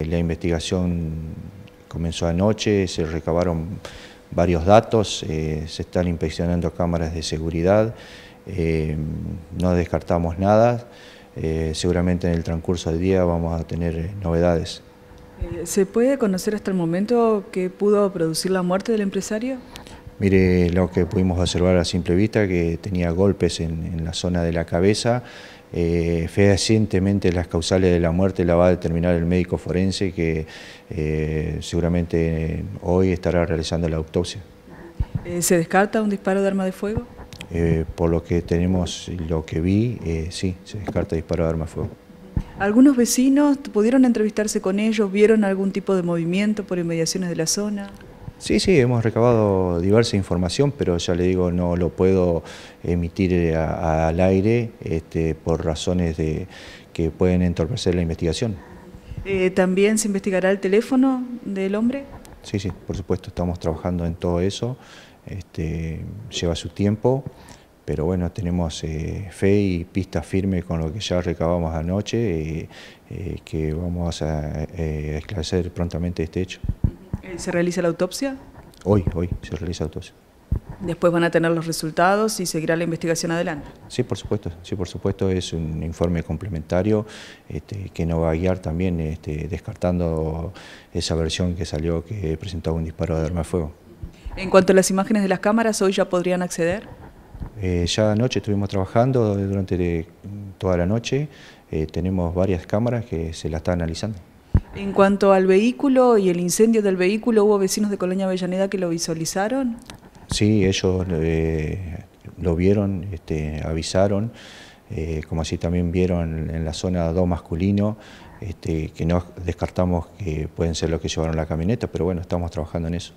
Eh, la investigación comenzó anoche, se recabaron varios datos, eh, se están inspeccionando cámaras de seguridad, eh, no descartamos nada, seguramente en el transcurso del día vamos a tener novedades. ¿Se puede conocer hasta el momento qué pudo producir la muerte del empresario? Mire lo que pudimos observar a simple vista, que tenía golpes en, la zona de la cabeza. Eh, fehacientemente las causales de la muerte la va a determinar el médico forense que eh, seguramente hoy estará realizando la autopsia. Eh, ¿Se descarta un disparo de arma de fuego? Eh, por lo que tenemos, lo que vi, sí, se descarta disparo de arma de fuego. ¿Algunos vecinos pudieron entrevistarse con ellos? ¿Vieron algún tipo de movimiento por inmediaciones de la zona? Sí, sí, hemos recabado diversa información, pero ya le digo, no lo puedo emitir eh, al aire este, por razones que pueden entorpecer la investigación. Eh, ¿También se investigará el teléfono del hombre? Sí, sí, por supuesto, estamos trabajando en todo eso. Este, lleva su tiempo, pero bueno, tenemos eh, fe y pista firme con lo que ya recabamos anoche, que vamos a esclarecer prontamente este hecho. Eh, ¿Se realiza la autopsia? Hoy, hoy se realiza la autopsia. Después van a tener los resultados y seguirá la investigación adelante. Sí, por supuesto, sí, por supuesto, es un informe complementario este, que nos va a guiar también este, descartando esa versión que salió que presentaba un disparo de arma de fuego. En cuanto a las imágenes de las cámaras, ¿hoy ya podrían acceder? Eh, ya anoche estuvimos trabajando durante toda la noche, eh, tenemos varias cámaras que se las están analizando. En cuanto al vehículo y el incendio del vehículo, ¿hubo vecinos de Colonia Avellaneda que lo visualizaron? Sí, ellos eh, lo vieron, este, avisaron, eh, como así también vieron en la zona 2 masculino, este, que no descartamos que pueden ser los que llevaron la camioneta, pero bueno, estamos trabajando en eso.